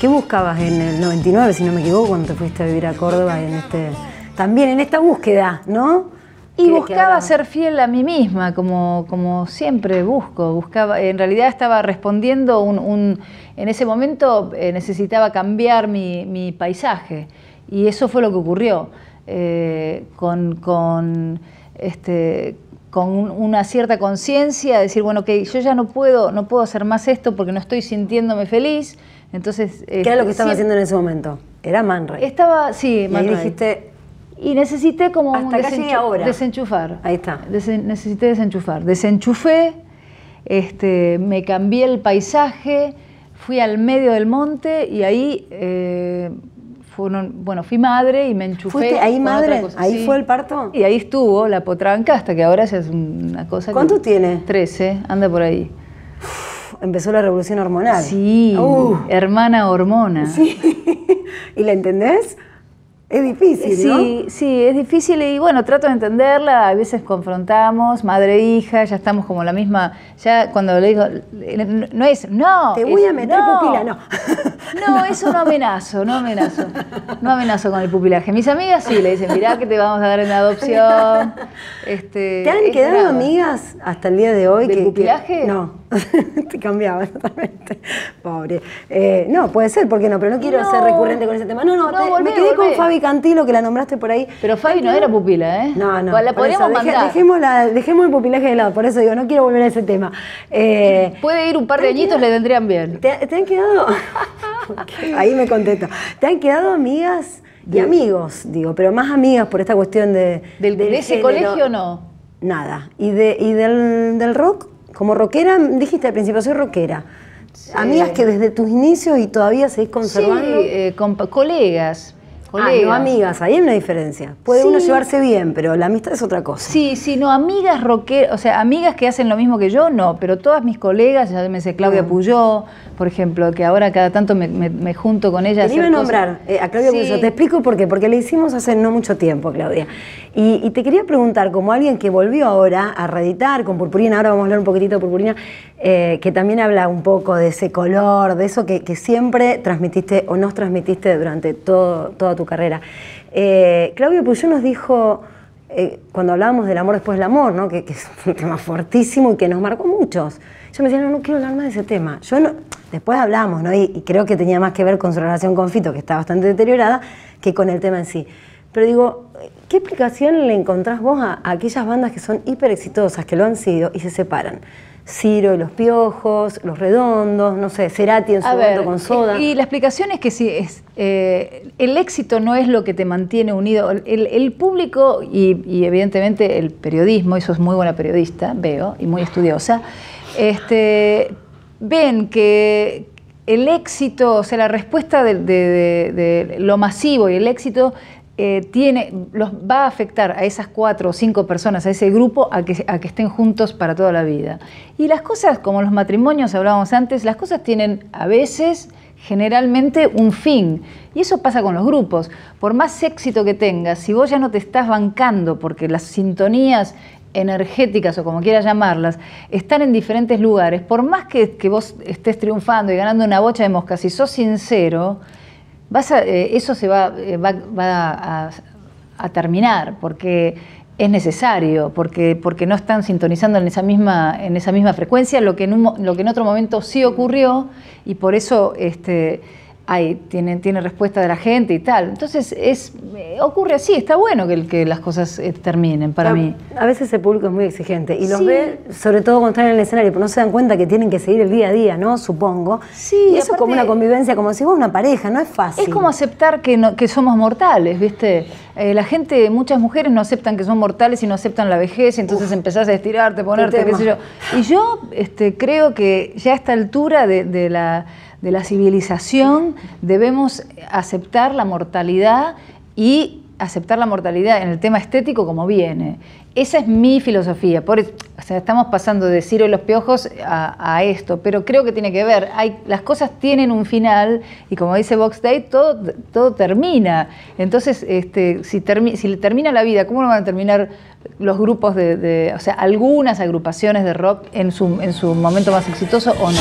¿Qué buscabas en el 99, si no me equivoco, cuando te fuiste a vivir a Córdoba en este, también en esta búsqueda, ¿no? Y buscaba ser fiel a mí misma, como, siempre busco. Buscaba, en realidad estaba respondiendo un... en ese momento eh, necesitaba cambiar mi, paisaje y eso fue lo que ocurrió. Eh, con, este, una cierta conciencia, decir, bueno, que yo ya no puedo, no puedo hacer más esto porque no estoy sintiéndome feliz entonces, ¿Qué era lo que este, estaba haciendo en ese momento? Era Manre Estaba, sí, Manre Y dijiste... Y necesité como hasta ahora. desenchufar. Ahí está. necesité desenchufar. Desenchufé, este, me cambié el paisaje, fui al medio del monte y ahí... Eh, fueron, bueno, fui madre y me enchufé. ahí madre? ¿Ahí fue el parto? Y ahí estuvo la potranca hasta que ahora es una cosa. ¿Cuánto tiene? Trece, anda por ahí empezó la revolución hormonal. Sí, hermana hormona. Sí. ¿Y la entendés? Es difícil, ¿no? Sí, sí, es difícil y bueno, trato de entenderla, a veces confrontamos, madre e hija, ya estamos como la misma, ya cuando le digo, eh, no es, no. Te voy a meter pupila, no. No, eso no amenazo, no amenazo, no amenazo con el pupilaje. Mis amigas sí le dicen, mirá que te vamos a dar en adopción. Este, ¿Te han quedado amigas hasta el día de hoy? ¿De pupilaje? no, te cambiaba totalmente, pobre. Eh, no, puede ser, ¿por qué no? Pero no quiero ser recurrente con ese tema. No, no, me quedé con Fabi Cantilo, que la nombraste por ahí. Pero Fabi no, era pupila, ¿eh? No, no. Pues la podríamos mandar. dejemos, el pupilaje de lado, por eso digo, no quiero volver a ese tema. Eh, Puede ir un par de añitos, le vendrían bien. ¿Te, han quedado? ahí me contesto. ¿Te han quedado amigas y amigos, digo, pero más amigas por esta cuestión de... ¿Del, del de ese colegio colegio no? Nada. ¿Y, de, del, rock? Como rockera, dijiste al principio, soy rockera. Amigas que desde tus inicios y todavía seguís conservando. Sí, eh, colegas. Ah, no, amigas, ahí hay una diferencia. Puede uno llevarse bien, pero la amistad es otra cosa. Sí, sí, no, amigas rockeras, o sea, amigas que hacen lo mismo que yo, no, pero todas mis colegas, ya me sé Claudia ah. Puyó, por ejemplo, que ahora cada tanto me, junto con ella. Te iba a nombrar eh, a Claudia Puyó, te explico por qué, porque le hicimos hace no mucho tiempo, Claudia. Y, te quería preguntar, como alguien que volvió ahora a reeditar con Purpurina, ahora vamos a hablar un poquitito de Purpurina, eh, que también habla un poco de ese color, de eso que, siempre transmitiste o nos transmitiste durante todo, toda tu carrera. Eh, Claudio Puyú nos dijo, eh, cuando hablábamos del amor después del amor, ¿no? que, es un tema fortísimo y que nos marcó muchos. Yo me decía, no, no quiero hablar más de ese tema. Yo Después hablamos, ¿no? y, creo que tenía más que ver con su relación con Fito, que está bastante deteriorada, que con el tema en sí. Pero digo, ¿qué explicación le encontrás vos a, aquellas bandas que son hiper exitosas, que lo han sido y se separan? Ciro y los Piojos, Los Redondos, no sé, Cerati en su con Soda. Y la explicación es que sí, es, eh, el éxito no es lo que te mantiene unido. El, público y, evidentemente el periodismo, eso es muy buena periodista, veo, y muy estudiosa, este, ven que el éxito, o sea, la respuesta de lo masivo y el éxito eh, tiene, los va a afectar a esas cuatro o cinco personas, a ese grupo, a que, estén juntos para toda la vida. Y las cosas, como los matrimonios hablábamos antes, las cosas tienen a veces generalmente un fin. Y eso pasa con los grupos. Por más éxito que tengas, si vos ya no te estás bancando porque las sintonías energéticas o como quieras llamarlas, están en diferentes lugares, por más que, que vos estés triunfando y ganando una bocha de moscas, si sos sincero, eh, eso se va, eh, a, terminar porque es necesario, porque, porque no están sintonizando en esa, misma, en esa misma frecuencia lo que en, lo que en otro momento sí ocurrió y por eso... Este, hay, tiene, respuesta de la gente y tal. Entonces, es, ocurre así, está bueno que, las cosas eh, terminen para mí. A veces el público es muy exigente y los ve, sobre todo cuando están en el escenario, pero no se dan cuenta que tienen que seguir el día a día, ¿no? Supongo. Sí. eso es como una convivencia, como si vos una pareja, no es fácil. Es como aceptar que, somos mortales, ¿viste? Eh, la gente, muchas mujeres no aceptan que son mortales y no aceptan la vejez, y entonces empezás a estirarte, ponerte, qué, sé yo. Y yo este, creo que ya a esta altura de la de la civilización, debemos aceptar la mortalidad y aceptar la mortalidad en el tema estético como viene. Esa es mi filosofía. estamos pasando de Ciro y los piojos a, esto, pero creo que tiene que ver. las cosas tienen un final y como dice Vox Day, todo, termina. Entonces, este, si, termina la vida, ¿cómo lo van a terminar los grupos de, o sea, algunas agrupaciones de rock en su momento más exitoso o no?